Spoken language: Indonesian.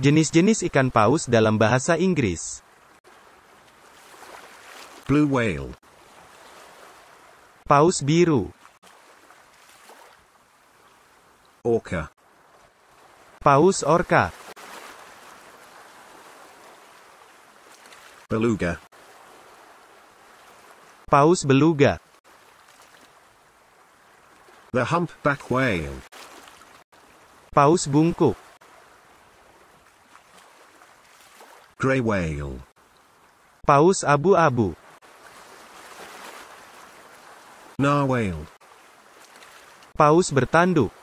Jenis-jenis ikan paus dalam bahasa Inggris. Blue whale. Paus biru. Orca. Paus orca. Beluga. Paus beluga. The humpback whale. Paus bungkuk. Grey whale. Paus abu-abu. Narwhale. Paus bertanduk.